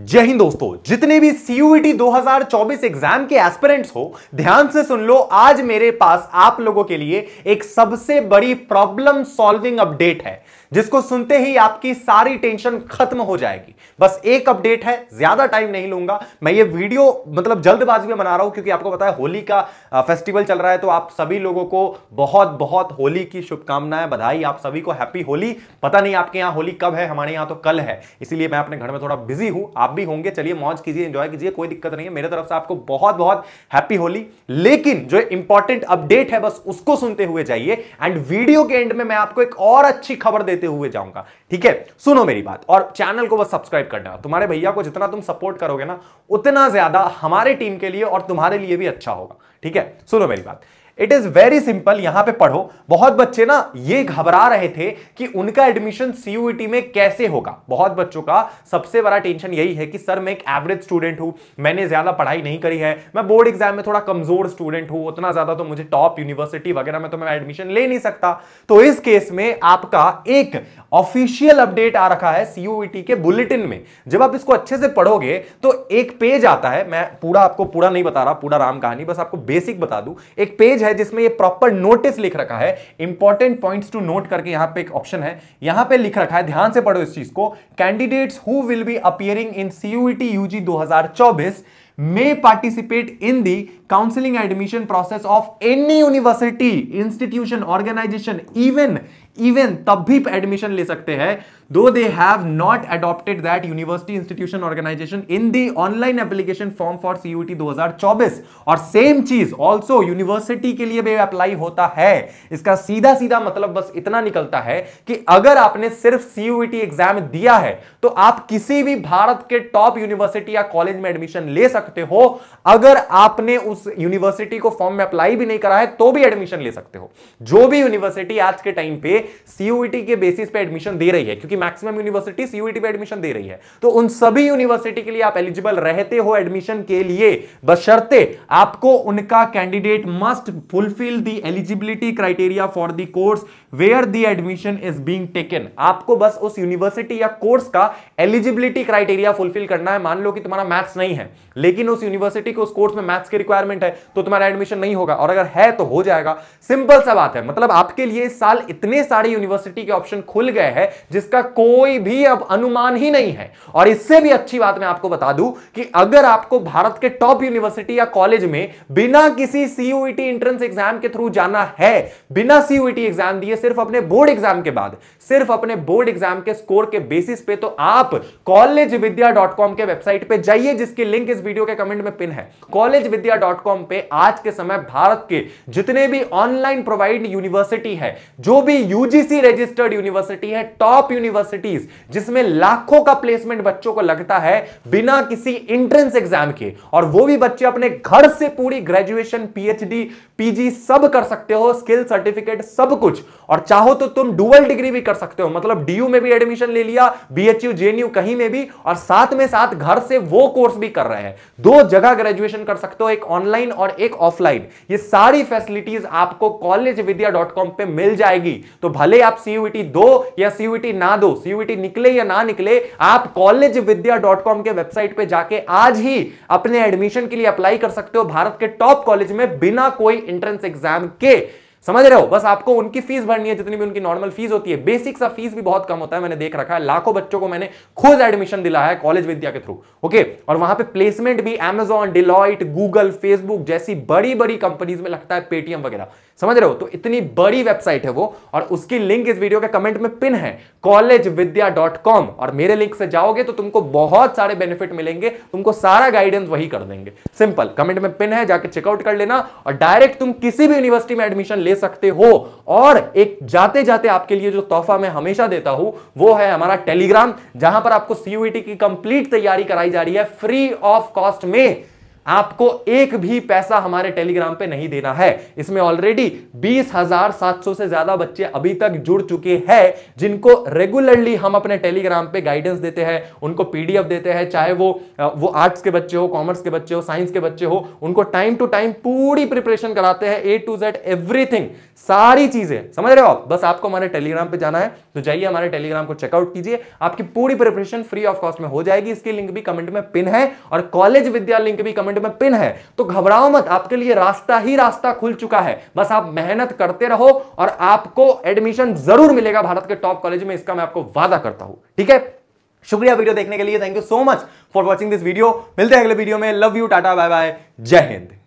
जय हिंद दोस्तों जितने भी सीयूईटी 2024 एग्जाम के एस्पिरेंट्स हो ध्यान से सुन लो आज मेरे पास आप लोगों के लिए एक सबसे बड़ी प्रॉब्लम सॉल्विंग अपडेट है जिसको सुनते ही आपकी सारी टेंशन खत्म हो जाएगी बस एक अपडेट है ज्यादा टाइम नहीं लूंगा मैं ये वीडियो मतलब जल्दबाजी में बना रहा हूं क्योंकि आपको पता है होली का फेस्टिवल चल रहा है तो आप सभी लोगों को बहुत बहुत होली की शुभकामनाएं बधाई आप सभी को हैप्पी होली पता नहीं आपके यहां होली कब है हमारे यहां तो कल है इसीलिए मैं अपने घर में थोड़ा बिजी हूं आप भी होंगे चलिए मौज कीजिए एंजॉय कीजिए कोई दिक्कत नहीं है मेरे तरफ से आपको बहुत बहुत हैप्पी होली लेकिन जो इंपॉर्टेंट अपडेट है बस उसको सुनते हुए जाइए एंड वीडियो के एंड में मैं आपको एक और अच्छी खबर देते हुए जाऊंगा ठीक है सुनो मेरी बात और चैनल को बस सब्सक्राइब करना तुम्हारे भैया को जितना तुम सपोर्ट करोगे ना उतना ज्यादा हमारे टीम के लिए और तुम्हारे लिए भी अच्छा होगा ठीक है सुनो मेरी बात इट इज वेरी सिंपल यहां पे पढ़ो बहुत बच्चे ना ये घबरा रहे थे कि उनका एडमिशन सीयूईटी e में कैसे होगा बहुत बच्चों का सबसे बड़ा टेंशन यही है कि सर मैं एक एवरेज स्टूडेंट हूं मैंने ज्यादा पढ़ाई नहीं करी है मैं बोर्ड एग्जाम में थोड़ा कमजोर स्टूडेंट हूं उतना ज्यादा तो मुझे टॉप यूनिवर्सिटी वगैरह में तो मैं एडमिशन ले नहीं सकता तो इस केस में आपका एक ऑफिशियल अपडेट आ रखा है सीयूईटी के बुलेटिन में जब आप इसको अच्छे से पढ़ोगे तो एक पेज आता है मैं पूरा आपको पूरा नहीं बता रहा पूरा राम कहानी बस आपको बेसिक बता दूं एक पेज है जिसमें ये प्रॉपर नोटिस लिख रखा है इंपॉर्टेंट पॉइंट्स टू नोट करके यहां पे एक ऑप्शन है यहां पे लिख रखा है ध्यान से पढ़ो इस चीज को candidates who will be appearing in CUET UG दो may participate in the counseling admission process of any university institution organization even even तब भी एडमिशन ले सकते हैं though they have not adopted that university institution organisation in the online application form for CUET 2024 और same चीज also university के लिए भी अप्लाई होता है इसका सीधा सीधा मतलब बस इतना निकलता है कि अगर आपने सिर्फ सीयूटी एग्जाम दिया है तो आप किसी भी भारत के टॉप यूनिवर्सिटी या कॉलेज में एडमिशन ले सकते सकते हो अगर आपने उस यूनिवर्सिटी को फॉर्म में अप्लाई भी नहीं करा है तो भी एडमिशन ले सकते हो जो भी यूनिवर्सिटी आज के टाइम पे सीयूईटी e के बेसिस पे एडमिशन दे रही है क्योंकि मैक्सिमम यूनिवर्सिटी सीयूईटी पे एडमिशन दे रही है तो उन सभी यूनिवर्सिटी के लिए आप एलिजिबल रहते हो एडमिशन के लिए बशर्ते आपको उनका candidate must fulfil the eligibility criteria for the course where the admission is being taken आपको बस उस यूनिवर्सिटी या कोर्स का एलिजिबिलिटी क्राइटेरिया फुलफिल करना है मान लो कि तुम्हारा मैथ्स नहीं है लेकिन लेकिन उस यूनिवर्सिटी के उस कोर्स में मैथ्स की रिक्वायरमेंट है तो तुम्हारा एडमिशन नहीं होगा और अगर है तो हो जाएगा सिंपल सा बात है मतलब आपके लिए इस साल इतने सारे यूनिवर्सिटी के ऑप्शन खुल गए हैं जिसका कोई भी अब अनुमान ही नहीं है और इससे भी अच्छी बात मैं आपको बता दू कि अगर आपको भारत के टॉप यूनिवर्सिटी या कॉलेज में बिना किसी सीयूटी एंट्रेंस एग्जाम के थ्रू जाना है बिना सीयूटी एग्जाम e दिए सिर्फ अपने बोर्ड एग्जाम के बाद सिर्फ अपने बोर्ड एग्जाम के स्कोर के बेसिस पे तो आप कॉलेज के वेबसाइट पर जाइए जिसकी लिंक इस वीडियो वीडियो के कमेंट में पिन है कॉलेज विद्या डॉट कॉम पे आज के समय भारत के जितने भी ऑनलाइन प्रोवाइड यूनिवर्सिटी है जो भी यूजीसी रजिस्टर्ड यूनिवर्सिटी है टॉप यूनिवर्सिटीज जिसमें लाखों का प्लेसमेंट बच्चों को लगता है बिना किसी एंट्रेंस एग्जाम के और वो भी बच्चे अपने घर से पूरी ग्रेजुएशन पीएचडी पीजी सब कर सकते हो स्किल सर्टिफिकेट सब कुछ और चाहो तो तुम डुअल डिग्री भी कर सकते हो मतलब डीयू में भी एडमिशन ले लिया बीएचयू जेएनयू कहीं में भी और साथ में साथ घर से वो कोर्स भी कर रहे हैं दो जगह ग्रेजुएशन कर सकते हो एक ऑनलाइन और एक ऑफलाइन ये सारी फैसिलिटीज आपको कॉलेज विद्या डॉट कॉम पर मिल जाएगी तो भले आप सीयूटी दो या सीयूटी ना दो सीयूटी निकले या ना निकले आप कॉलेज विद्या डॉट कॉम के वेबसाइट पे जाके आज ही अपने एडमिशन के लिए अप्लाई कर सकते हो भारत के टॉप कॉलेज में बिना कोई एंट्रेंस एग्जाम के समझ रहे हो बस आपको उनकी फीस भरनी है जितनी भी उनकी नॉर्मल फीस होती है बेसिक सा फीस भी बहुत कम होता है मैंने देख रखा है लाखों बच्चों को मैंने खुद एडमिशन दिलाया है कॉलेज विद्या के थ्रू ओके और वहां पे प्लेसमेंट भी एमेजॉन डिलॉइट गूगल फेसबुक जैसी बड़ी बड़ी कंपनीज में लगता है पेटीएम वगैरह समझ रहे हो तो इतनी बड़ी वेबसाइट है वो और उसकी लिंक इस वीडियो के कमेंट में पिन है कॉलेज विद्या डॉट कॉम और मेरे लिंक से जाओगे तो तुमको बहुत सारे बेनिफिट मिलेंगे तुमको सारा गाइडेंस वही कर देंगे सिंपल कमेंट में पिन है जाके चेकआउट कर लेना और डायरेक्ट तुम किसी भी यूनिवर्सिटी में एडमिशन ले सकते हो और एक जाते जाते आपके लिए जो तोहफा मैं हमेशा देता हूं वो है हमारा टेलीग्राम जहां पर आपको सीयूटी e की कंप्लीट तैयारी कराई जा रही है फ्री ऑफ कॉस्ट में आपको एक भी पैसा हमारे टेलीग्राम पे नहीं देना है इसमें ऑलरेडी 20,700 से ज्यादा बच्चे अभी तक जुड़ चुके हैं जिनको रेगुलरली हम अपने टेलीग्राम पे गाइडेंस देते हैं उनको पीडीएफ देते हैं चाहे वो वो आर्ट्स के बच्चे हो कॉमर्स के बच्चे हो साइंस के बच्चे हो उनको टाइम टू टाइम पूरी प्रिपरेशन कराते हैं ए टू जेड एवरीथिंग सारी चीजें समझ रहे हो आप बस आपको हमारे टेलीग्राम पे जाना है तो जाइए हमारे टेलीग्राम को चेकआउट कीजिए आपकी पूरी प्रिपरेशन फ्री ऑफ कॉस्ट में हो जाएगी इसकी लिंक भी कमेंट में पिन है और कॉलेज विद्या लिंक भी कमेंट पॉइंट में पिन है तो घबराओ मत आपके लिए रास्ता ही रास्ता खुल चुका है बस आप मेहनत करते रहो और आपको एडमिशन जरूर मिलेगा भारत के टॉप कॉलेज में इसका मैं आपको वादा करता हूं ठीक है शुक्रिया वीडियो देखने के लिए thank you so much for watching this video मिलते हैं अगले वीडियो में love you tata bye bye Jai Hind